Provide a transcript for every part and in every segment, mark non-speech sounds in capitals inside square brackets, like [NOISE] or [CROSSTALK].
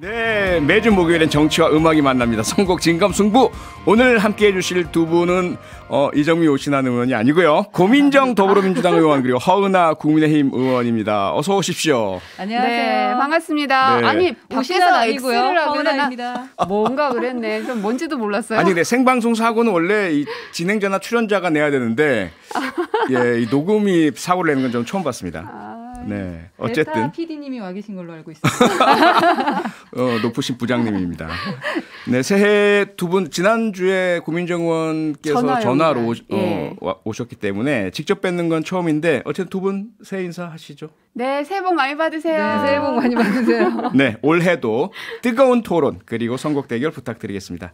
네, 매주 목요일엔 정치와 음악이 만납니다. 선곡 진검 승부. 오늘 함께 해주실 두 분은 어, 이정미 오신한 의원이 아니고요. 고민정 아, 더불어민주당 네. 의원 그리고 허은아 국민의힘 의원입니다. 어서 오십시오. 안녕하세요. 네, 반갑습니다. 네. 아니 밖에서 나 아니고요. X를 하고는 뭔가 그랬네. 좀 뭔지도 몰랐어요. 아니 근데 생방송 사고는 원래 이 진행자나 출연자가 내야 되는데 아. 예, 이 녹음이 사고를 내는 건 좀 처음 봤습니다. 아. 네. 어쨌든 PD님이 와 계신 걸로 알고 있습니다. [LAUGHS] 어, 높으신 부장님입니다. 네, 새해 두 분 지난주에 고민정 의원께서 전화 로오 예. 어, 오셨기 때문에 직접 뵙는 건 처음인데 어쨌든 두 분 새해 인사 하시죠. 네, 새해 복 많이 받으세요. 네, 새해 복 많이 받으세요. [LAUGHS] 네, 올해도 뜨거운 토론 그리고 선곡 대결 부탁드리겠습니다.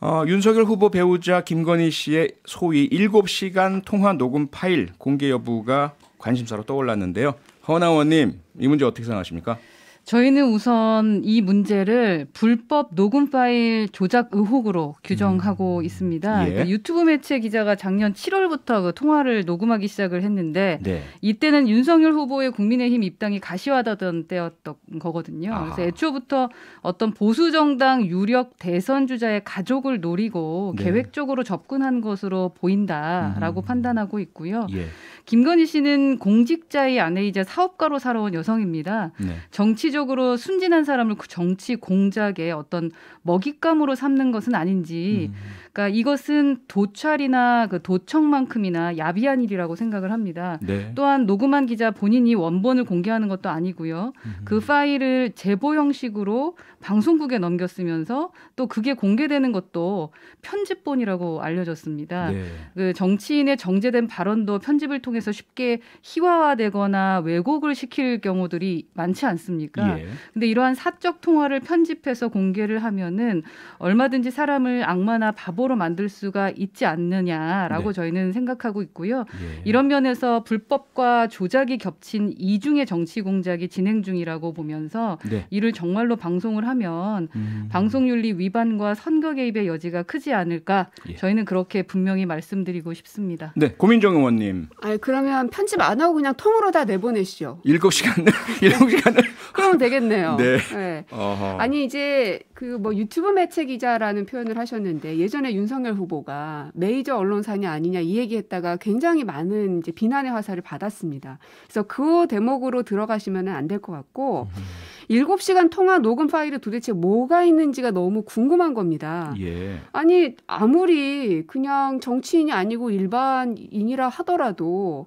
어, 윤석열 후보 배우자 김건희 씨의 소위 7시간 통화 녹음 파일 공개 여부가 관심사로 떠올랐는데요. 허나원님 이 문제 어떻게 생각하십니까? 저희는 우선 이 문제를 불법 녹음 파일 조작 의혹으로 규정하고 음. 있습니다. 예. 그러니까 유튜브 매체 기자가 작년 7월부터 그 통화를 녹음하기 시작을 했는데 네. 이때는 윤석열 후보의 국민의힘 입당이 가시화되던 때였던 거거든요. 아. 그래서 애초부터 어떤 보수 정당 유력 대선 주자의 가족을 노리고 네. 계획적으로 접근한 것으로 보인다라고 음. 판단하고 있고요. 예. 김건희 씨는 공직자의 아내이자 사업가로 살아온 여성입니다. 네. 정치적으로 순진한 사람을 정치 공작의 어떤 먹잇감으로 삼는 것은 아닌지, 음. 그러니까 이것은 도찰이나 그 도청만큼이나 야비한 일이라고 생각을 합니다. 네. 또한 녹음한 기자 본인이 원본을 공개하는 것도 아니고요. 음. 그 파일을 제보 형식으로 방송국에 넘겼으면서 또 그게 공개되는 것도 편집본이라고 알려졌습니다. 네. 그 정치인의 정제된 발언도 편집을 통해 통해서 쉽게 희화화되거나 왜곡을 시킬 경우들이 많지 않습니까? 예. 근데 이러한 사적 통화를 편집해서 공개를 하면은 얼마든지 사람을 악마나 바보로 만들 수가 있지 않느냐라고 네. 저희는 생각하고 있고요. 예. 이런 면에서 불법과 조작이 겹친 이중의 정치 공작이 진행 중이라고 보면서 네. 이를 정말로 방송을 하면 음. 방송윤리 위반과 선거 개입의 여지가 크지 않을까 예. 저희는 그렇게 분명히 말씀드리고 싶습니다. 네, 고민정 의원님. 아, 그러면 편집 안 하고 그냥 통으로 다 내보내시죠. 일곱 시간을 [LAUGHS] 일곱 네. 시간을. [LAUGHS] 그럼 되겠네요. 네. 네. 아니 이제 그 뭐 유튜브 매체 기자라는 표현을 하셨는데 예전에 윤석열 후보가 메이저 언론사냐 아니냐 이 얘기했다가 굉장히 많은 이제 비난의 화살을 받았습니다. 그래서 그 대목으로 들어가시면안 될 것 같고. 음. 7시간 통화 녹음 파일에 도대체 뭐가 있는지가 너무 궁금한 겁니다. 예. 아니 아무리 그냥 정치인이 아니고 일반인이라 하더라도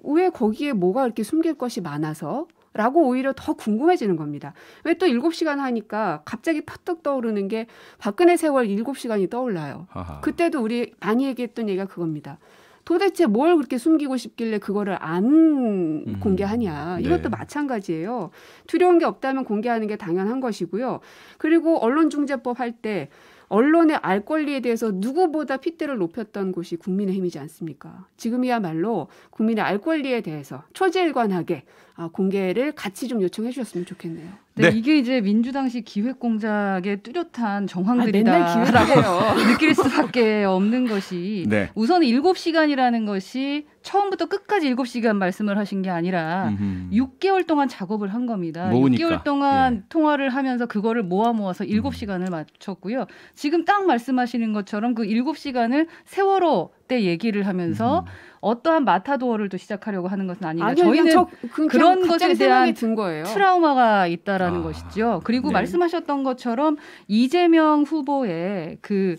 왜 거기에 뭐가 이렇게 숨길 것이 많아서 라고 오히려 더 궁금해지는 겁니다. 왜 또 7시간 하니까 갑자기 퍼뜩 떠오르는 게 박근혜 세월 7시간이 떠올라요. 아하. 그때도 우리 많이 얘기했던 얘기가 그겁니다. 도대체 뭘 그렇게 숨기고 싶길래 그거를 안 음. 공개하냐. 네. 이것도 네. 마찬가지예요. 두려운 게 없다면 공개하는 게 당연한 것이고요. 그리고 언론중재법 할 때 언론의 알 권리에 대해서 누구보다 핏대를 높였던 곳이 국민의힘이지 않습니까? 지금이야말로 국민의 알 권리에 대해서 초일관하게 아, 공개를 같이 좀 요청해 주셨으면 좋겠네요. 네, 이게 이제 민주당식 아, 기획 공작의 뚜렷한 정황들이다라고 아, 느낄 수밖에 없는 것이 네. 우선 7시간이라는 것이 처음부터 끝까지 7시간 말씀을 하신 게 아니라 음흠. 6개월 동안 작업을 한 겁니다. 모으니까. 6개월 동안 예. 통화를 하면서 그거를 모아 모아서 7시간을 음. 맞췄고요. 지금 딱 말씀하시는 것처럼 그 7시간을 세월호 그때 얘기를 하면서 음. 어떠한 마타도어를 또 시작하려고 하는 것은 아닌가 아니, 저희는 저, 그 그런 것에 대한 든 거예요. 트라우마가 있다라는 아, 것이죠. 그리고 네. 말씀하셨던 것처럼 이재명 후보의 그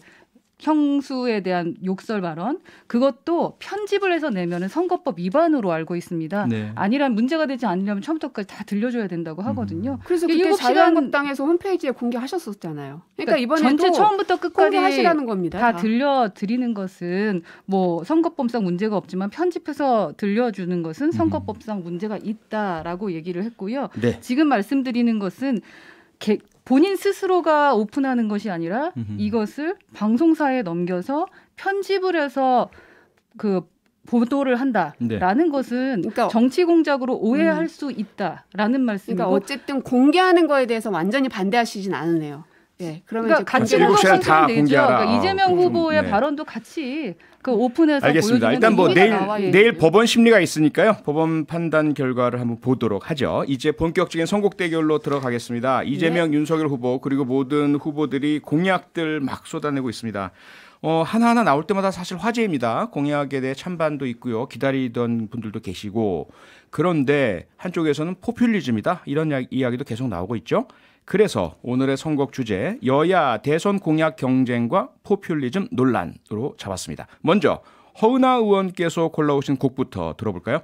형수에 대한 욕설 발언 그것도 편집을 해서 내면은 선거법 위반으로 알고 있습니다. 네. 아니란 문제가 되지 않으려면 처음부터까지 다 들려줘야 된다고 음. 하거든요. 음. 그래서 그때 자유한국당에서 홈페이지에 공개하셨었잖아요. 그러니까, 그러니까 이번에 전체 처음부터 끝까지 하시라는 겁니다. 다, 다, 들려드리는 것은 뭐 선거법상 문제가 없지만 편집해서 들려주는 것은 음. 선거법상 문제가 있다라고 얘기를 했고요. 네. 지금 말씀드리는 것은 개, 본인 스스로가 오픈하는 것이 아니라 음흠. 이것을 방송사에 넘겨서 편집을 해서 그 보도를 한다라는 네. 것은 그러니까, 정치 공작으로 오해할 음. 수 있다라는 말씀이고 그러니까 어쨌든 공개하는 거에 대해서 완전히 반대하시진 않으네요. 예, 그러면 그러니까 같이 한번 다 되죠. 그러니까 이재명 음, 음, 후보의 음, 네. 발언도 같이 그 오픈해서 알겠습니다. 일단 뭐 내일 내일 법원 심리가 있으니까요. 법원 판단 결과를 한번 보도록 하죠. 이제 본격적인 선곡 대결로 들어가겠습니다. 이재명, 네. 윤석열 후보 그리고 모든 후보들이 공약들 막 쏟아내고 있습니다. 어, 하나하나 나올 때마다 사실 화제입니다. 공약에 대해 찬반도 있고요. 기다리던 분들도 계시고. 그런데 한쪽에서는 포퓰리즘이다. 이런 이야기도 계속 나오고 있죠. 그래서 오늘의 선곡 주제 여야 대선 공약 경쟁과 포퓰리즘 논란으로 잡았습니다. 먼저 허은하 의원께서 골라오신 곡부터 들어볼까요?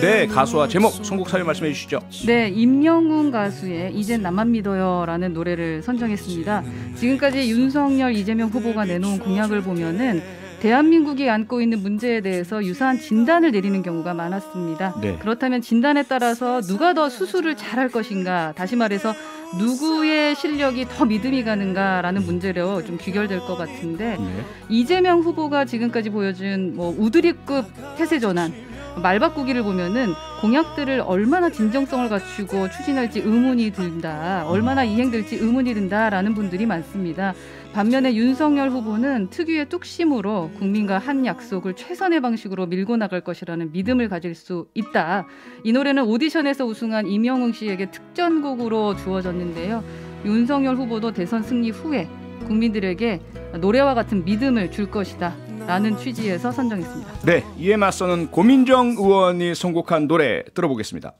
네, 가수와 제목 선곡 사연 말씀해 주시죠. 네, 임영웅 가수의 이젠 나만 믿어요라는 노래를 선정했습니다. 지금까지 윤석열 이재명 후보가 내놓은 공약을 보면은 대한민국이 안고 있는 문제에 대해서 유사한 진단을 내리는 경우가 많았습니다. 네. 그렇다면 진단에 따라서 누가 더 수술을 잘할 것인가, 다시 말해서 누구의 실력이 더 믿음이 가는가라는 문제로 좀 귀결될 것 같은데 네. 이재명 후보가 지금까지 보여준 뭐 우드리급 태세 전환, 말 바꾸기를 보면은 공약들을 얼마나 진정성을 갖추고 추진할지 의문이 든다, 얼마나 이행될지 의문이 든다라는 분들이 많습니다. 반면에 윤석열 후보는 특유의 뚝심으로 국민과 한 약속을 최선의 방식으로 밀고 나갈 것이라는 믿음을 가질 수 있다. 이 노래는 오디션에서 우승한 임영웅 씨에게 특전곡으로 주어졌는데요. 윤석열 후보도 대선 승리 후에 국민들에게 노래와 같은 믿음을 줄 것이다. 라는 취지에서 선정했습니다. 네, 이에 맞서는 고민정 의원이 선곡한 노래 들어보겠습니다.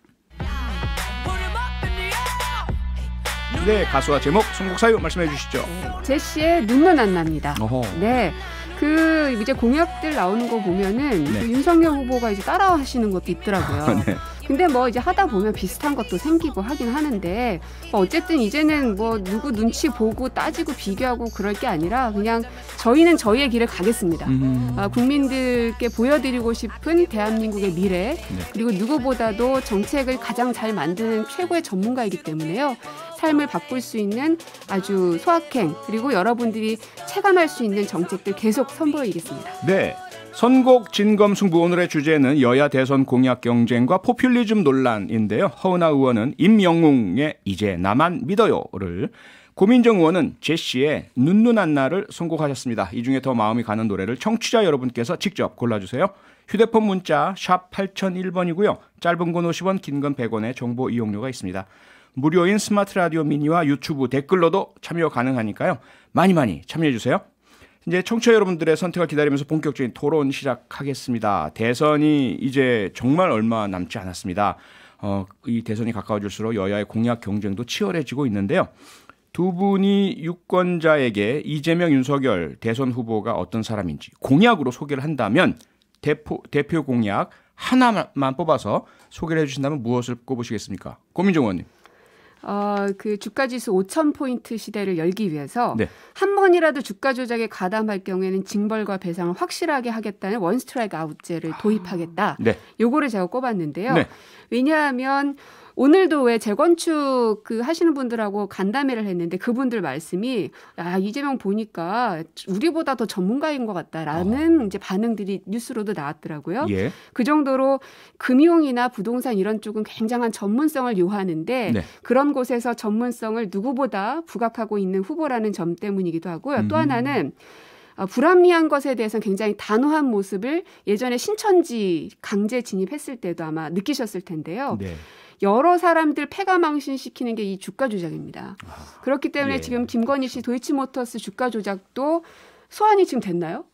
네, 가수와 제목, 선곡사유 말씀해 주시죠. 네, 제시의 눈물 안 납니다. 어허. 네. 그 이제 공약들 나오는 거 보면은 네. 그 윤석열 후보가 이제 따라하시는 것도 있더라고요. 아, 네. 근데 뭐 이제 하다 보면 비슷한 것도 생기고 하긴 하는데 뭐 어쨌든 이제는 뭐 누구 눈치 보고 따지고 비교하고 그럴 게 아니라 그냥 저희는 저희의 길을 가겠습니다. 음. 아, 국민들께 보여드리고 싶은 대한민국의 미래 네. 그리고 누구보다도 정책을 가장 잘 만드는 최고의 전문가이기 때문에요. 삶을 바꿀 수 있는 아주 소확행 그리고 여러분들이 체감할 수 있는 정책들 계속 선보이겠습니다. 네. 선곡 진검 승부 오늘의 주제는 여야 대선 공약 경쟁과 포퓰리즘 논란인데요. 허은하 의원은 임영웅의 이제 나만 믿어요를 고민정 의원은 제시의 눈눈한 나를 선곡하셨습니다. 이 중에 더 마음이 가는 노래를 청취자 여러분께서 직접 골라주세요. 휴대폰 문자 샵 8001번이고요. 짧은 건 50원, 긴 건 100원의 정보 이용료가 있습니다. 무료인 스마트 라디오 미니와 유튜브 댓글로도 참여 가능하니까요. 많이 많이 참여해주세요. 이제 청취자 여러분들의 선택을 기다리면서 본격적인 토론 시작하겠습니다. 대선이 이제 정말 얼마 남지 않았습니다. 어, 이 대선이 가까워질수록 여야의 공약 경쟁도 치열해지고 있는데요. 두 분이 유권자에게 이재명, 윤석열 대선 후보가 어떤 사람인지 공약으로 소개를 한다면 대포, 대표 공약 하나만 뽑아서 소개를 해주신다면 무엇을 꼽으시겠습니까? 고민정 의원님. 어, 그 주가 지수 5천 포인트 시대를 열기 위해서 네. 한 번이라도 주가 조작에 가담할 경우에는 징벌과 배상을 확실하게 하겠다는 원 스트라이크 아웃제를 아. 도입하겠다. 아. 네. 요거를 제가 꼽았는데요. 네. 왜냐하면 오늘도 왜 재건축 그 하시는 분들하고 간담회를 했는데 그분들 말씀이 아 이재명 보니까 우리보다 더 전문가인 것 같다라는 어. 이제 반응들이 뉴스로도 나왔더라고요. 예. 그 정도로 금융이나 부동산 이런 쪽은 굉장한 전문성을 요하는데 네. 그런 곳에서 전문성을 누구보다 부각하고 있는 후보라는 점 때문이기도 하고요. 음. 또 하나는 어, 불합리한 것에 대해서는 굉장히 단호한 모습을 예전에 신천지 강제 진입했을 때도 아마 느끼셨을 텐데요. 네. 여러 사람들 패가망신시키는 게 이 주가 조작입니다. 아, 그렇기 때문에 예. 지금 김건희 씨 도이치모터스 주가 조작도 소환이 지금 됐나요?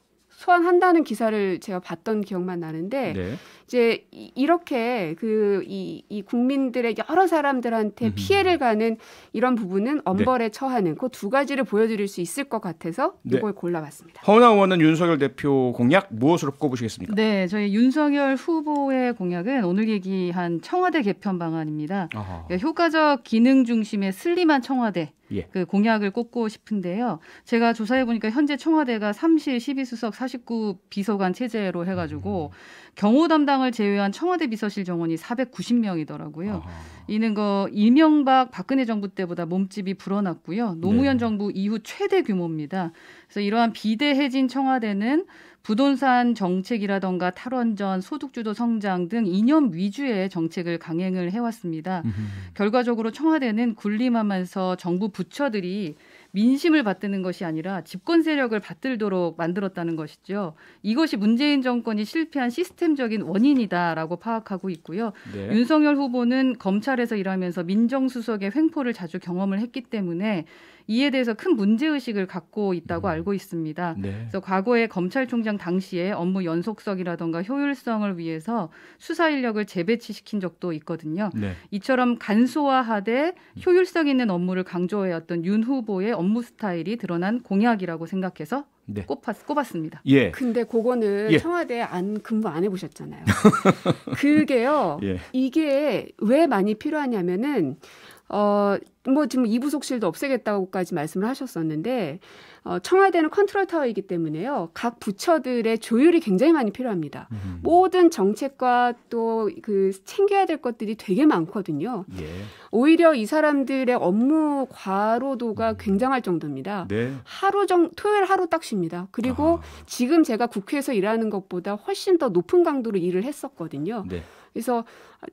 소환한다는 기사를 제가 봤던 기억만 나는데 네. 이제 이렇게 그이 이 국민들의 여러 사람들한테 피해를 가는 이런 부분은 엄벌에 네. 처하는 그 두 가지를 보여드릴 수 있을 것 같아서 네. 이걸 골라봤습니다. 허나 의원은 윤석열 대표 공약 무엇으로 꼽으시겠습니까? 네, 저희 윤석열 후보의 공약은 오늘 얘기한 청와대 개편 방안입니다. 그러니까 효과적 기능 중심의 슬림한 청와대. 예. 그 공약을 꼽고 싶은데요. 제가 조사해 보니까 현재 청와대가 3실 12수석 49비서관 체제로 해가지고 음. 경호 담당을 제외한 청와대 비서실 정원이 490명이더라고요. 아 이는 거 이명박 박근혜 정부 때보다 몸집이 불어났고요. 노무현 네. 정부 이후 최대 규모입니다. 그래서 이러한 비대해진 청와대는 부동산 정책이라던가 탈원전, 소득주도 성장 등 이념 위주의 정책을 강행을 해왔습니다. 음흠. 결과적으로 청와대는 군림하면서 정부 부처들이 민심을 받드는 것이 아니라 집권 세력을 받들도록 만들었다는 것이죠. 이것이 문재인 정권이 실패한 시스템적인 원인이다라고 파악하고 있고요. 네. 윤석열 후보는 검찰에서 일하면서 민정수석의 횡포를 자주 경험을 했기 때문에 이에 대해서 큰 문제 의식을 갖고 있다고 음. 알고 있습니다. 네. 그래서 과거에 검찰총장 당시에 업무 연속성이라든가 효율성을 위해서 수사 인력을 재배치시킨 적도 있거든요. 네. 이처럼 간소화하되 음. 효율성 있는 업무를 강조해왔던 윤 후보의 업무 스타일이 드러난 공약이라고 생각해서 네. 꼽았, 꼽았습니다. 예. 근데 그거는 예. 청와대 안 근무 안 해보셨잖아요. [LAUGHS] 그게요. 예. 이게 왜 많이 필요하냐면은 어, 뭐 지금 이부속실도 없애겠다고까지 말씀을 하셨었는데, 어, 청와대는 컨트롤 타워이기 때문에요. 각 부처들의 조율이 굉장히 많이 필요합니다. 음. 모든 정책과 또 그 챙겨야 될 것들이 되게 많거든요. 예. 오히려 이 사람들의 업무 과로도가 음. 굉장할 정도입니다. 네. 하루 정 토요일 하루 딱 쉽니다. 그리고 아. 지금 제가 국회에서 일하는 것보다 훨씬 더 높은 강도로 일을 했었거든요. 네. 그래서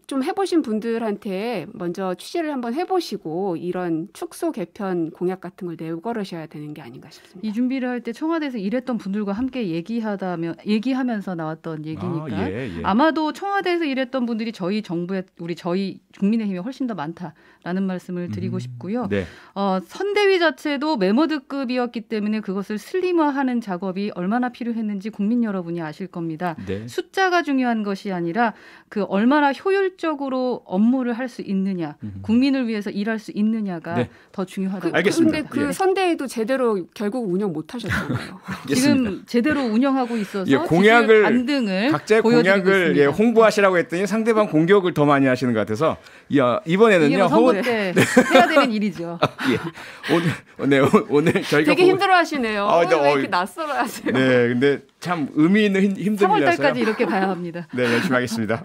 좀 해보신 분들한테 먼저 취재를 한번 해보시고 이런 축소 개편 공약 같은 걸 내걸으셔야 되는 게 아닌가 싶습니다. 이 준비를 할 때 청와대에서 일했던 분들과 함께 얘기하다면 얘기하면서 나왔던 얘기니까 아, 예, 예. 아마도 청와대에서 일했던 분들이 저희 정부에 우리 저희 국민의힘이 훨씬 더 많다라는 말씀을 드리고 음, 싶고요. 네. 어, 선대위 자체도 메모드급이었기 때문에 그것을 슬림화하는 작업이 얼마나 필요했는지 국민 여러분이 아실 겁니다. 네. 숫자가 중요한 것이 아니라 그 얼마나 효율 효율적으로 업무를 할 수 있느냐, 국민을 위해서 일할 수 있느냐가 네. 더중요하다 그, 알겠습니다. 근데 그 예. 선대위도 제대로 결국 운영 못 하셨잖아요. [LAUGHS] 지금 제대로 운영하고 있어서 예, 공약을 반등을 각자의 공약을 예, 홍보하시라고 했더니 상대방 공격을 더 많이 하시는 것 같아서 야, 어, 이번에는요. 허원 뭐 때 [LAUGHS] 네. 해야 되는 일이죠. [LAUGHS] 아, 예. 오늘 네, 오늘 저희가 되게 힘들어하시네요. 아, 오늘 네, 어, 왜 이렇게 낯설어하세요? 네, 근데 참 의미 있는 힘, 힘듦이 3월달까지 이렇게 가야 합니다. 네, 열심히 하겠습니다.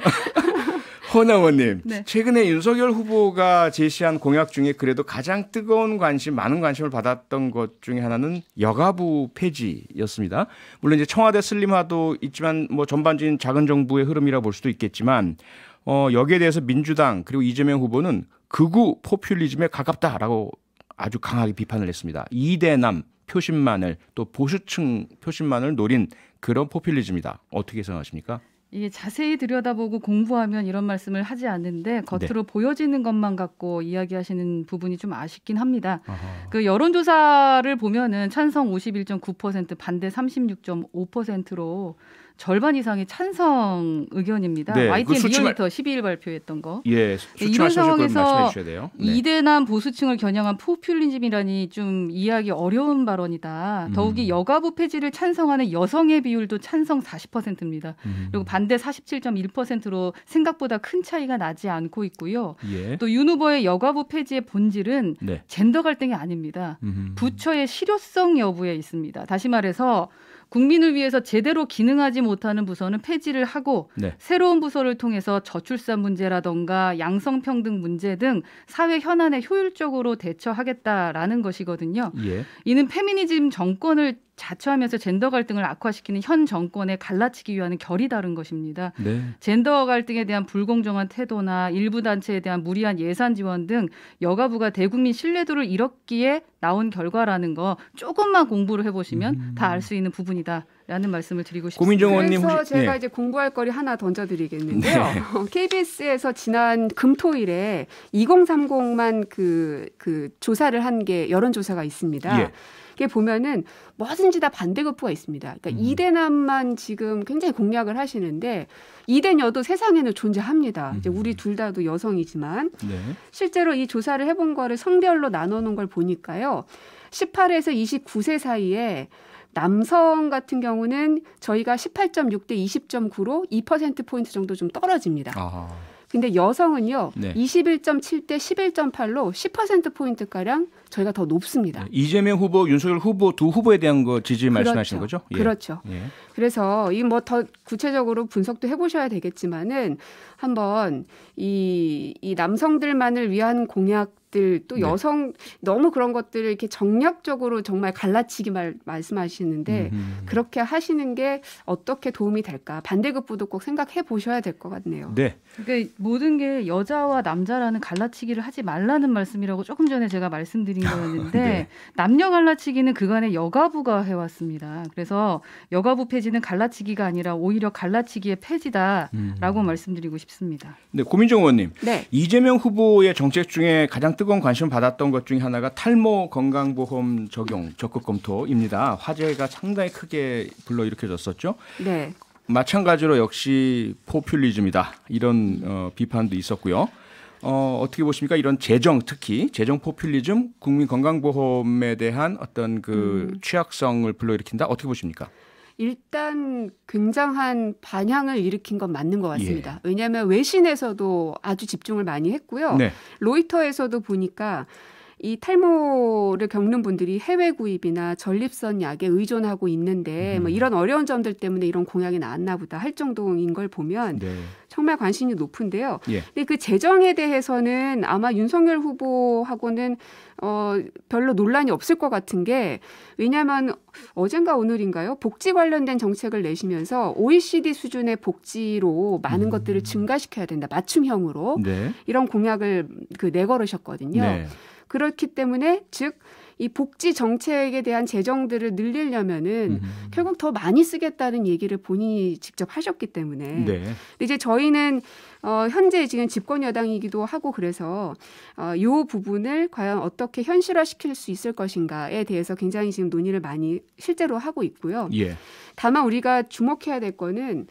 허나원님, 네. 최근에 윤석열 후보가 제시한 공약 중에 그래도 가장 뜨거운 관심, 많은 관심을 받았던 것 중에 하나는 여가부 폐지였습니다. 물론 이제 청와대 슬림화도 있지만 뭐 전반적인 작은 정부의 흐름이라 볼 수도 있겠지만 어, 여기에 대해서 민주당 그리고 이재명 후보는 극우 포퓰리즘에 가깝다라고 아주 강하게 비판을 했습니다. 이대남 표심만을 또 보수층 표심만을 노린 그런 포퓰리즘이다. 어떻게 생각하십니까? 이게 자세히 들여다보고 공부하면 이런 말씀을 하지 않는데 겉으로 네. 보여지는 것만 갖고 이야기하시는 부분이 좀 아쉽긴 합니다. 어허. 그 여론조사를 보면은 찬성 51.9% 반대 36.5%로 절반 이상이 찬성 의견입니다. 네, YTN 그 리얼미터 말... 12일 발표했던 거. 예, 네, 이런 상황에서 네. 이대남 보수층을 겨냥한 포퓰리즘이라니 좀 이해하기 어려운 발언이다. 음. 더욱이 여가부 폐지를 찬성하는 여성의 비율도 찬성 40%입니다. 음. 그리고 반대 47.1%로 생각보다 큰 차이가 나지 않고 있고요. 예. 또윤 후보의 여가부 폐지의 본질은 네. 젠더 갈등이 아닙니다. 음. 부처의 실효성 여부에 있습니다. 다시 말해서 국민을 위해서 제대로 기능하지 못하는 부서는 폐지를 하고 네. 새로운 부서를 통해서 저출산 문제라던가 양성평등 문제 등 사회 현안에 효율적으로 대처하겠다라는 것이거든요. 예. 이는 페미니즘 정권을 자처하면서 젠더 갈등을 악화시키는 현 정권에 갈라치기 위한 결이 다른 것입니다. 네. 젠더 갈등에 대한 불공정한 태도나 일부 단체에 대한 무리한 예산 지원 등 여가부가 대국민 신뢰도를 잃었기에 나온 결과라는 거 조금만 공부를 해보시면 음. 다알 수 있는 부분이다. 라는 말씀을 드리고 싶습니다. 그래서 혹시, 제가 네. 이제 공부할 거리 하나 던져드리겠는데요. 네. 어, KBS에서 지난 금토일에 2030만 그, 그 조사를 한 게 여론조사가 있습니다. 예. 이게 보면은 뭐든지 다 반대급부가 있습니다. 그러니까 음. 이대남만 지금 굉장히 공략을 하시는데 이대녀도 세상에는 존재합니다. 음. 이제 우리 둘 다도 여성이지만 네. 실제로 이 조사를 해본 거를 성별로 나눠놓은 걸 보니까요. 18에서 29세 사이에 남성 같은 경우는 저희가 18.6대 20.9로 2%포인트 정도 좀 떨어집니다. 아하. 근데 여성은요. 네. 21.7대 11.8로 10% 포인트 가량 저희가 더 높습니다. 네, 이재명 후보, 윤석열 후보 두 후보에 대한 거 지지 그렇죠. 말씀하시 거죠? 예. 그렇죠. 예. 그래서 이 뭐 더 구체적으로 분석도 해보셔야 되겠지만은 한번 이, 이 남성들만을 위한 공약 들또 네. 여성 너무 그런 것들을 이렇게 정략적으로 정말 갈라치기 말, 말씀하시는데 음. 그렇게 하시는 게 어떻게 도움이 될까 반대급부도 꼭 생각해 보셔야 될 것 같네요. 네. 그러니까 모든 게 여자와 남자라는 갈라치기를 하지 말라는 말씀이라고 조금 전에 제가 말씀드린 아, 거였는데 네. 남녀 갈라치기는 그간에 여가부가 해왔습니다. 그래서 여가부 폐지 내지는 갈라치기가 아니라 오히려 갈라치기의 폐지다라고 음. 말씀드리고 싶습니다. 네, 고민정 의원님. 네. 이재명 후보의 정책 중에 가장 뜨거운 관심 을 받았던 것 중에 하나가 탈모 건강보험 적용 적극 검토입니다. 화제가 상당히 크게 불러일으켜졌었죠. 네. 마찬가지로 역시 포퓰리즘이다 이런 어, 비판도 있었고요. 어, 어떻게 보십니까? 이런 재정 특히 재정 포퓰리즘, 국민 건강보험에 대한 어떤 그 음. 취약성을 불러일으킨다. 어떻게 보십니까? 일단 굉장한 반향을 일으킨 건 맞는 것 같습니다. 예. 왜냐하면 외신에서도 아주 집중을 많이 했고요. 네. 로이터에서도 보니까 이 탈모를 겪는 분들이 해외 구입이나 전립선 약에 의존하고 있는데 뭐 음. 뭐 이런 어려운 점들 때문에 이런 공약이 나왔나 보다 할 정도인 걸 보면 네. 정말 관심이 높은데요. 예. 근데 그 재정에 대해서는 아마 윤석열 후보하고는 어, 별로 논란이 없을 것 같은 게 왜냐하면 어젠가 오늘인가요? 복지 관련된 정책을 내시면서 OECD 수준의 복지로 많은 음. 것들을 증가시켜야 된다. 맞춤형으로 네. 이런 공약을 그 내걸으셨거든요. 네. 그렇기 때문에 즉이 복지 정책에 대한 재정들을 늘리려면은 음. 결국 더 많이 쓰겠다는 얘기를 본인이 직접 하셨기 때문에 네. 이제 저희는 어, 현재 지금 집권 여당이기도 하고 그래서 어, 요 부분을 과연 어떻게 현실화 시킬 수 있을 것인가에 대해서 굉장히 지금 논의를 많이 실제로 하고 있고요. 예. 다만 우리가 주목해야 될 거는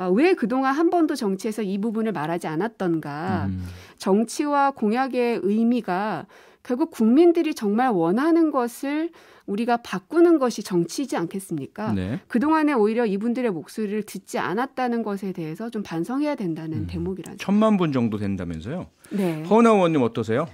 아, 왜 그동안 한 번도 정치에서 이 부분을 말하지 않았던가. 음. 정치와 공약의 의미가 결국 국민들이 정말 원하는 것을 우리가 바꾸는 것이 정치이지 않겠습니까? 네. 그동안에 오히려 이분들의 목소리를 듣지 않았다는 것에 대해서 좀 반성해야 된다는 음. 대목이라는. 천만 분 정도 된다면서요? 네. 허나 의원님 어떠세요?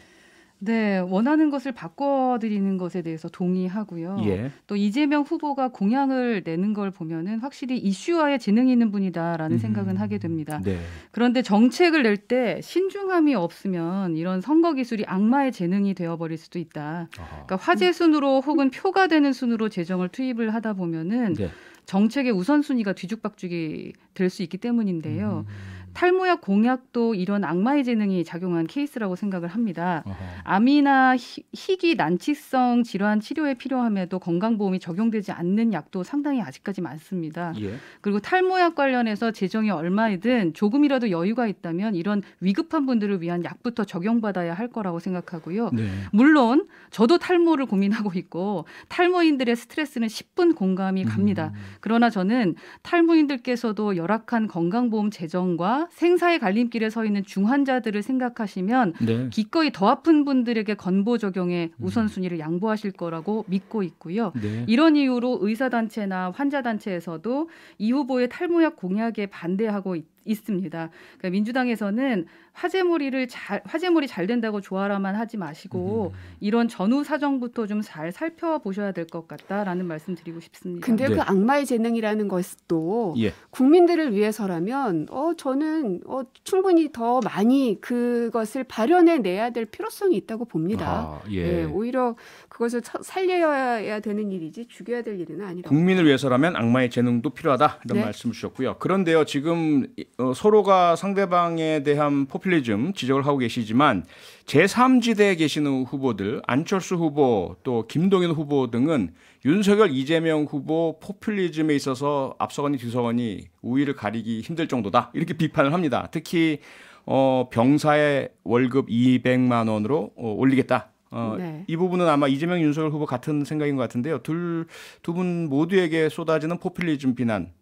네, 원하는 것을 바꿔드리는 것에 대해서 동의하고요. 예. 또 이재명 후보가 공약을 내는 걸 보면은 확실히 이슈화에 재능이 있는 분이다라는 음. 생각은 하게 됩니다. 네. 그런데 정책을 낼 때 신중함이 없으면 이런 선거 기술이 악마의 재능이 되어버릴 수도 있다. 아하. 그러니까 화제 순으로 혹은 표가 되는 순으로 재정을 투입을 하다 보면은 네. 정책의 우선순위가 뒤죽박죽이 될 수 있기 때문인데요. 음. 탈모약 공약도 이런 악마의 재능이 작용한 케이스라고 생각을 합니다. 어허. 암이나 희, 희귀 난치성 질환 치료에 필요함에도 건강보험이 적용되지 않는 약도 상당히 아직까지 많습니다. 예. 그리고 탈모약 관련해서 재정이 얼마이든 조금이라도 여유가 있다면 이런 위급한 분들을 위한 약부터 적용받아야 할 거라고 생각하고요. 네. 물론 저도 탈모를 고민하고 있고 탈모인들의 스트레스는 10분 공감이 갑니다. 음. 그러나 저는 탈모인들께서도 열악한 건강보험 재정과 생사의 갈림길에 서 있는 중환자들을 생각하시면 네. 기꺼이 더 아픈 분들에게 건보 적용에 음. 우선순위를 양보하실 거라고 믿고 있고요. 네. 이런 이유로 의사단체나 환자단체에서도 이 후보의 탈모약 공약에 반대하고 있다. 있습니다. 그러니까 민주당에서는 화재물이를잘화재물이잘 된다고 좋아라만 하지 마시고 음. 이런 전후 사정부터 좀 잘 살펴보셔야 될 것 같다라는 말씀드리고 싶습니다. 근데 그 네. 그 악마의 재능이라는 것도 예. 국민들을 위해서라면 어 저는 어 충분히 더 많이 그것을 발현해 내야 될 필요성이 있다고 봅니다. 아, 예. 예. 오히려 그것을 살려야 되는 일이지 죽여야 될 일은 아니라 국민을 위해서라면 악마의 재능도 필요하다 이런 네. 말씀 주셨고요. 그런데요 지금 어, 서로가 상대방에 대한 포퓰리즘 지적을 하고 계시지만 제3지대에 계시는 후보들 안철수 후보 또 김동연 후보 등은 윤석열 이재명 후보 포퓰리즘에 있어서 앞서거니 뒤서거니 우위를 가리기 힘들 정도다 이렇게 비판을 합니다. 특히 어, 병사의 월급 200만 원으로 어, 올리겠다 어, 네. 이 부분은 아마 이재명 윤석열 후보 같은 생각인 것 같은데요. 둘 두 분 모두에게 쏟아지는 포퓰리즘 비난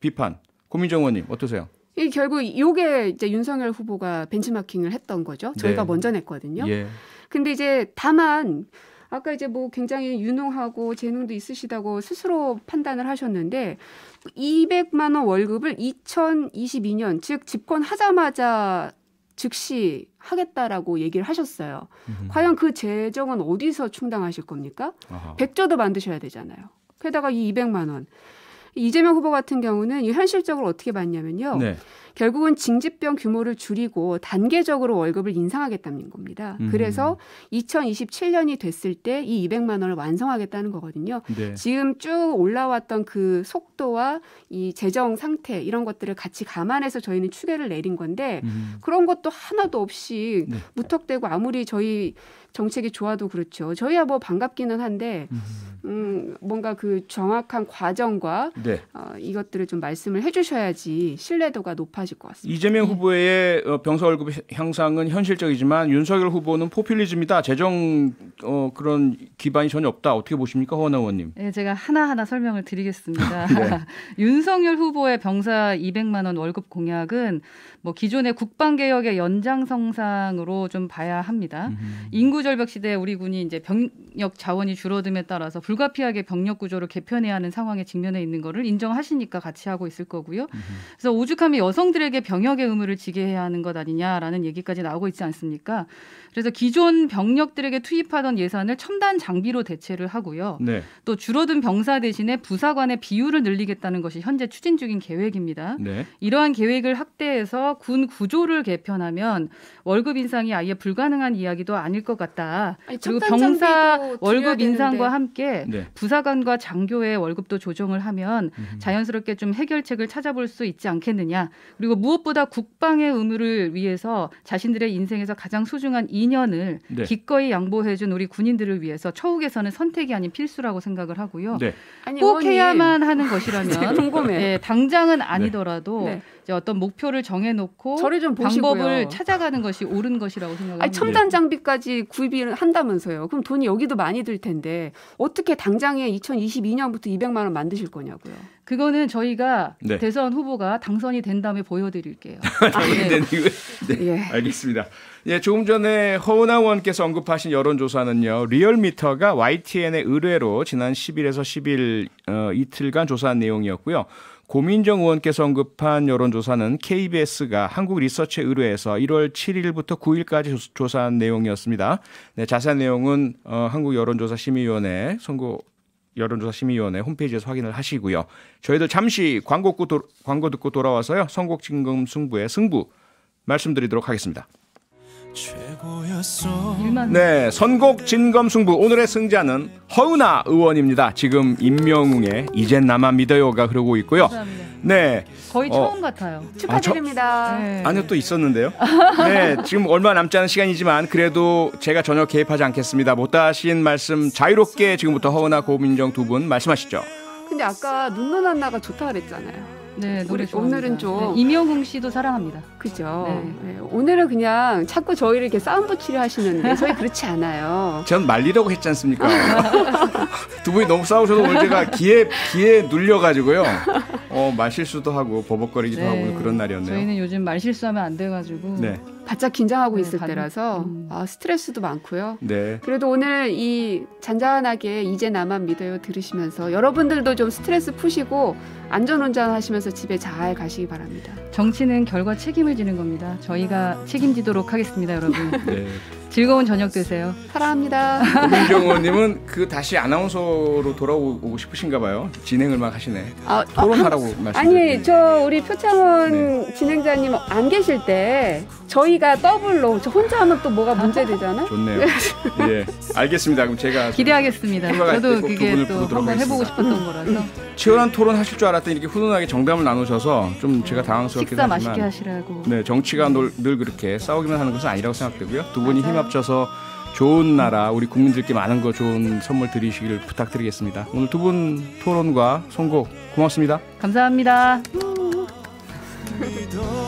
비판 고민정 의원님 어떠세요? 이 결국 요게 이제 윤석열 후보가 벤치마킹을 했던 거죠. 저희가 네. 먼저 냈거든요. 예. 근데 이제 다만 아까 이제 뭐 굉장히 유능하고 재능도 있으시다고 스스로 판단을 하셨는데 200만 원 월급을 2022년 즉 집권하자마자 즉시 하겠다라고 얘기를 하셨어요. 음흠. 과연 그 재정은 어디서 충당하실 겁니까? 아하. 100조도 만드셔야 되잖아요. 게다가 이 200만 원. 이재명 후보 같은 경우는 이 현실적으로 어떻게 봤냐면요. 네. 결국은 징집병 규모를 줄이고 단계적으로 월급을 인상하겠다는 겁니다. 음. 그래서 2027년이 됐을 때 이 200만 원을 완성하겠다는 거거든요. 네. 지금 쭉 올라왔던 그 속도와 이 재정 상태 이런 것들을 같이 감안해서 저희는 추계를 내린 건데 음. 그런 것도 하나도 없이 네. 무턱대고 아무리 저희 정책이 좋아도 그렇죠. 저희야 뭐 반갑기는 한데 음. 음, 뭔가 그 정확한 과정과 네. 어, 이것들을 좀 말씀을 해주셔야지 신뢰도가 높아질 것 같습니다. 이재명 네. 후보의 어, 병사 월급 향상은 현실적이지만 윤석열 후보는 포퓰리즘이다. 재정 어, 그런 기반이 전혀 없다. 어떻게 보십니까, 허원아 의원님? 네, 제가 하나하나 설명을 드리겠습니다. [LAUGHS] 네. [LAUGHS] 윤석열 후보의 병사 200만 원 월급 공약은 뭐 기존의 국방 개혁의 연장성상으로 좀 봐야 합니다. 음 인구 절벽 시대 우리 군이 이제 병 병력 자원이 줄어듦에 따라서 불가피하게 병력 구조를 개편해야 하는 상황에 직면해 있는 것을 인정하시니까 같이 하고 있을 거고요. 음 그래서 오죽하면 여성들에게 병역의 의무를 지게 해야 하는 것 아니냐라는 얘기까지 나오고 있지 않습니까? 그래서 기존 병력들에게 투입하던 예산을 첨단 장비로 대체를 하고요. 네. 또 줄어든 병사 대신에 부사관의 비율을 늘리겠다는 것이 현재 추진 중인 계획입니다. 네. 이러한 계획을 확대해서 군 구조를 개편하면 월급 인상이 아예 불가능한 이야기도 아닐 것 같다. 아니, 그리고 병사 월급 인상과 함께 네. 부사관과 장교의 월급도 조정을 하면 음. 자연스럽게 좀 해결책을 찾아볼 수 있지 않겠느냐. 그리고 무엇보다 국방의 의무를 위해서 자신들의 인생에서 가장 소중한 인연을 네. 기꺼이 양보해준 우리 군인들을 위해서 처우에서는 선택이 아닌 필수라고 생각을 하고요. 네. 아니, 꼭 해야만 하는 것이라면 [LAUGHS] 궁금해. 네, 당장은 아니더라도 네. 이제 어떤 목표를 정해놓고 방법을 찾아가는 것이 옳은 것이라고 생각합니다. 첨단 장비까지 구입을 한다면서요. 그럼 돈이 여기도 많이 들 텐데 어떻게 당장에 2022년부터 200만 원 만드실 거냐고요. 그거는 저희가 네. 대선 후보가 당선이 된 다음에 보여드릴게요. 당선된 이후. 네. 네. 예. 알겠습니다. 예, 조금 전에 허은하 의원께서 언급하신 여론조사는요. 리얼미터가 YTN의 의뢰로 지난 10일에서 10일 어, 이틀간 조사한 내용이었고요. 고민정 의원께서 언급한 여론조사는 KBS가 한국 리서치 의뢰해서 1월 7일부터 9일까지 조사한 내용이었습니다. 네, 자세한 내용은 어, 한국 여론조사 심의위원회 선거 여론조사 심의위원회 홈페이지에서 확인을 하시고요. 저희들 잠시 광고, 광고 듣고 돌아와서요. 선곡 진금 승부의 승부 말씀드리도록 하겠습니다. 네, 선곡 진검 승부 오늘의 승자는 허은아 의원입니다. 지금 임명웅의 이젠 나만 믿어요가 흐르고 있고요. 네, 거의 어, 처음 같아요. 아, 축하드립니다. 아, 네. 니요또 있었는데요. 네, 지금 얼마 남지 않은 시간이지만 그래도 제가 전혀 개입하지 않겠습니다. 못다하신 말씀 자유롭게 지금부터 허은아 고민정 두 분 말씀하시죠. 근데 아까 눈누나나가 좋다 그랬잖아요. 네, 우리, 오늘은 좀 네, 임영웅 씨도 사랑합니다. 그죠. 네. 네, 오늘은 그냥 자꾸 저희를 이렇게 싸움 붙이려 하시는데 저희 그렇지 않아요. [LAUGHS] 전 말리라고 했지 않습니까? [LAUGHS] 두 분이 너무 싸우셔서 오늘 제가 기에 기에 눌려가지고요. 어, 말실수도 하고 버벅거리기도 네. 하고 그런 날이었네요. 저희는 요즘 말실수하면 안 돼가지고 네. 바짝 긴장하고 네, 있을 반... 때라서 음. 아, 스트레스도 많고요. 네. 그래도 오늘 이 잔잔하게 이제 나만 믿어요 들으시면서 여러분들도 좀 스트레스 푸시고 안전운전 하시면서 집에 잘 가시기 바랍니다. 정치는 결과 책임을 지는 겁니다. 저희가 책임지도록 하겠습니다, 여러분. [LAUGHS] 네. 즐거운 저녁 되세요. 사랑합니다. 고민경 의님은그 다시 아나운서로 돌아오고 싶으신가 봐요. 진행을 막 하시네. 아, 토론하라고 아, 말씀. 아니 저 우리 표창원 네. 진행자님 안 계실 때 저희가 더블로 저 혼자 하면 또 뭐가 문제되잖아. 좋네요. 예, 알겠습니다. 그럼 제가 기대하겠습니다. 저도 그게 또 한번 하겠습니다. 싶었던 거라서. 치열한 토론 하실 줄 알았더니 이렇게 훈훈하게 정답을 나누셔서 좀 제가 음, 당황스럽긴 식사 하지만 맛있게 하시라고. 네, 정치가 늘, 늘 그렇게 싸우기만 하는 것은 아니라고 생각되고요. 두 분이 맞아요. 힘 합쳐서 좋은 나라 우리 국민들께 많은 거 좋은 선물 드리시길 부탁드리겠습니다. 오늘 두 분 토론과 선곡 고맙습니다. 감사합니다. [LAUGHS]